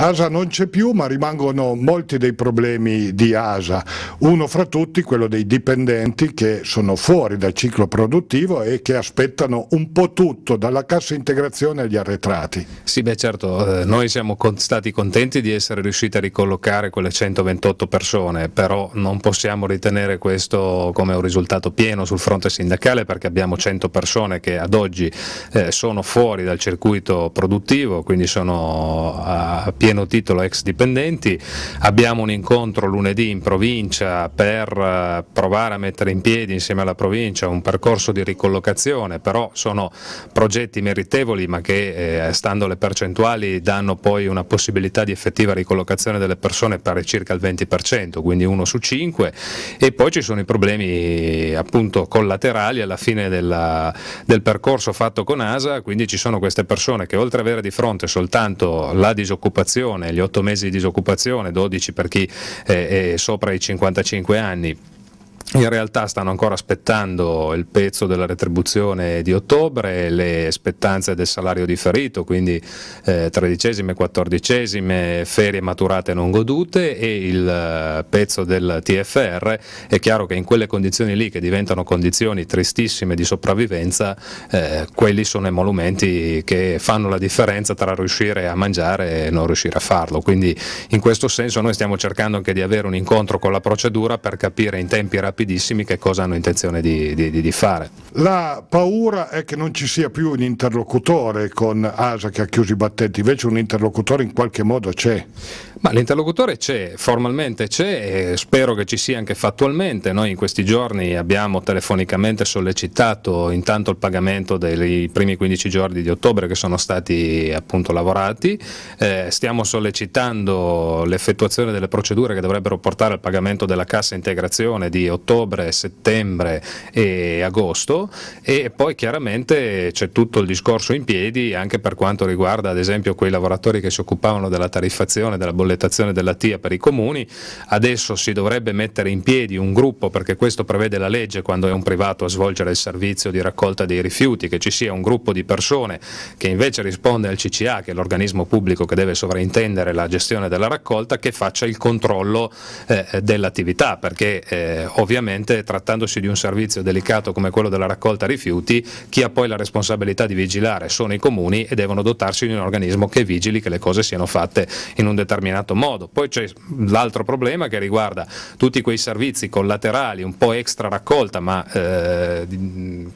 ASA non c'è più ma rimangono molti dei problemi di ASA, uno fra tutti quello dei dipendenti che sono fuori dal ciclo produttivo e che aspettano un po' tutto, dalla cassa integrazione agli arretrati. Sì, beh certo, eh, noi siamo con stati contenti di essere riusciti a ricollocare quelle 128 persone, però non possiamo ritenere questo come un risultato pieno sul fronte sindacale perché abbiamo 100 persone che ad oggi eh, sono fuori dal circuito produttivo, quindi sono a pieno pieno titolo ex dipendenti. Abbiamo un incontro lunedì in provincia per eh, provare a mettere in piedi insieme alla provincia un percorso di ricollocazione, però sono progetti meritevoli ma che eh, stando alle percentuali danno poi una possibilità di effettiva ricollocazione delle persone pari circa il 20%, quindi uno su 5 e poi ci sono i problemi appunto collaterali alla fine della, del percorso fatto con ASA, quindi ci sono queste persone che oltre ad avere di fronte soltanto la disoccupazione disoccupazione, gli 8 mesi di disoccupazione, 12 per chi è, è sopra i 55 anni in realtà stanno ancora aspettando il pezzo della retribuzione di ottobre, le aspettanze del salario di ferito, quindi eh, tredicesime, quattordicesime, ferie maturate non godute e il eh, pezzo del TFR. È chiaro che in quelle condizioni lì, che diventano condizioni tristissime di sopravvivenza, eh, quelli sono emolumenti che fanno la differenza tra riuscire a mangiare e non riuscire a farlo. Quindi in questo senso noi stiamo cercando anche di avere un incontro con la procedura per capire in tempi rapidi rapidissimi che cosa hanno intenzione di, di, di fare. La paura è che non ci sia più un interlocutore con ASA che ha chiuso i battenti, invece un interlocutore in qualche modo c'è. Ma l'interlocutore c'è, formalmente c'è, spero che ci sia anche fattualmente. Noi in questi giorni abbiamo telefonicamente sollecitato intanto il pagamento dei primi 15 giorni di ottobre che sono stati appunto lavorati, eh, stiamo sollecitando l'effettuazione delle procedure che dovrebbero portare al pagamento della cassa integrazione di ottobre, settembre e agosto e poi chiaramente c'è tutto il discorso in piedi anche per quanto riguarda ad esempio quei lavoratori che si occupavano della tariffazione della bolletta collettazione della TIA per i comuni, adesso si dovrebbe mettere in piedi un gruppo, perché questo prevede la legge quando è un privato a svolgere il servizio di raccolta dei rifiuti, che ci sia un gruppo di persone che invece risponde al CCA, che è l'organismo pubblico che deve sovraintendere la gestione della raccolta, che faccia il controllo eh, dell'attività, perché eh, ovviamente trattandosi di un servizio delicato come quello della raccolta rifiuti, chi ha poi la responsabilità di vigilare sono i comuni e devono dotarsi di un organismo che vigili che le cose siano fatte in un determinato determinato modo. Poi c'è l'altro problema che riguarda tutti quei servizi collaterali, un po' extra raccolta, ma eh,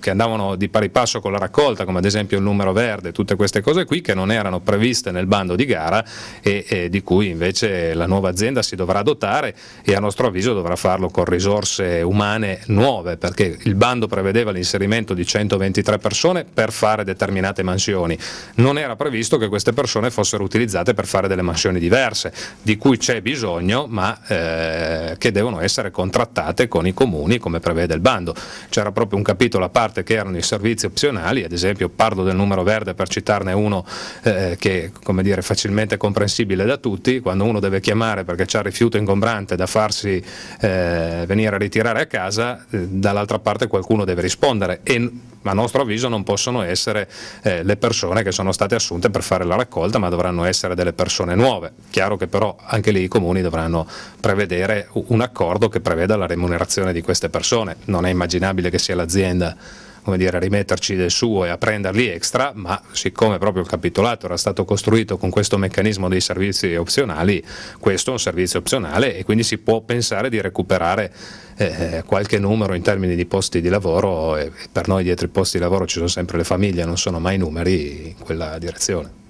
che andavano di pari passo con la raccolta, come ad esempio il numero verde, tutte queste cose qui che non erano previste nel bando di gara e, e di cui invece la nuova azienda si dovrà dotare e a nostro avviso dovrà farlo con risorse umane nuove, perché il bando prevedeva l'inserimento di 123 persone per fare determinate mansioni. Non era previsto che queste persone fossero utilizzate per fare delle mansioni diverse di cui c'è bisogno ma eh, che devono essere contrattate con i comuni come prevede il bando. C'era proprio un capitolo a parte che erano i servizi opzionali, ad esempio parlo del numero verde per citarne uno eh, che è facilmente comprensibile da tutti, quando uno deve chiamare perché c'è rifiuto ingombrante da farsi eh, venire a ritirare a casa, eh, dall'altra parte qualcuno deve rispondere e ma a nostro avviso non possono essere eh, le persone che sono state assunte per fare la raccolta, ma dovranno essere delle persone nuove. Chiaro che però anche lì i comuni dovranno prevedere un accordo che preveda la remunerazione di queste persone, non è immaginabile che sia l'azienda come dire, a rimetterci del suo e a prenderli extra, ma siccome proprio il capitolato era stato costruito con questo meccanismo dei servizi opzionali, questo è un servizio opzionale e quindi si può pensare di recuperare eh, qualche numero in termini di posti di lavoro e per noi dietro i posti di lavoro ci sono sempre le famiglie, non sono mai numeri in quella direzione.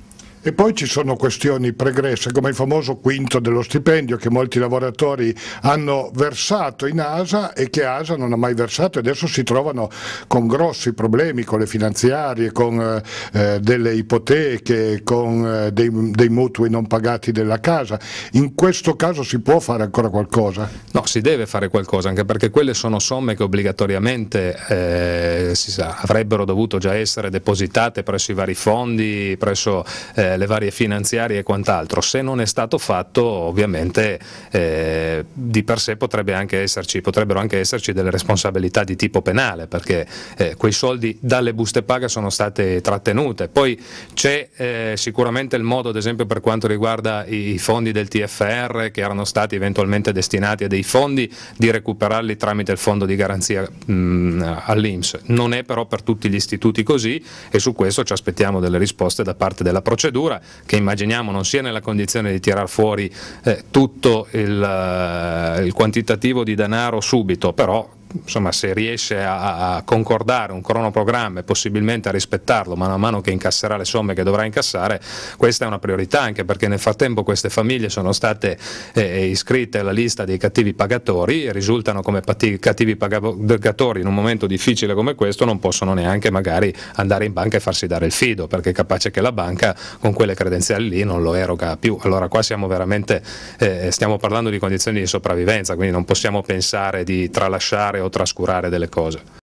E poi ci sono questioni pregresse come il famoso quinto dello stipendio che molti lavoratori hanno versato in ASA e che ASA non ha mai versato e adesso si trovano con grossi problemi con le finanziarie, con eh, eh, delle ipoteche, con eh, dei, dei, mutui non pagati della casa. In questo caso si può fare ancora qualcosa? No, si deve fare qualcosa anche perché quelle sono somme che obbligatoriamente eh, si sa, avrebbero dovuto già essere depositate presso i vari fondi, presso... Eh, le varie finanziarie e quant'altro. Se non è stato fatto ovviamente eh, di per sé potrebbe anche esserci, potrebbero anche esserci delle responsabilità di tipo penale perché eh, quei soldi dalle buste paga sono state trattenute. Poi c'è eh, sicuramente il modo ad esempio per quanto riguarda i fondi del TFR che erano stati eventualmente destinati a dei fondi di recuperarli tramite il fondo di garanzia mm, all'Inps. Non è però per tutti gli istituti così e su questo ci aspettiamo delle risposte da parte della procedura misura che immaginiamo non sia nella condizione di tirar fuori eh, tutto il, eh, il quantitativo di denaro subito, però insomma, se riesce a, a, concordare un cronoprogramma e possibilmente a rispettarlo mano a mano che incasserà le somme che dovrà incassare, questa è una priorità anche perché nel frattempo queste famiglie sono state eh, eh iscritte alla lista dei cattivi pagatori e risultano come cattivi pagatori in un momento difficile come questo non possono neanche magari andare in banca e farsi dare il fido perché è capace che la banca con quelle credenziali lì non lo eroga più. Allora qua siamo veramente, eh, stiamo parlando di condizioni di sopravvivenza, quindi non possiamo pensare di tralasciare o trascurare delle cose.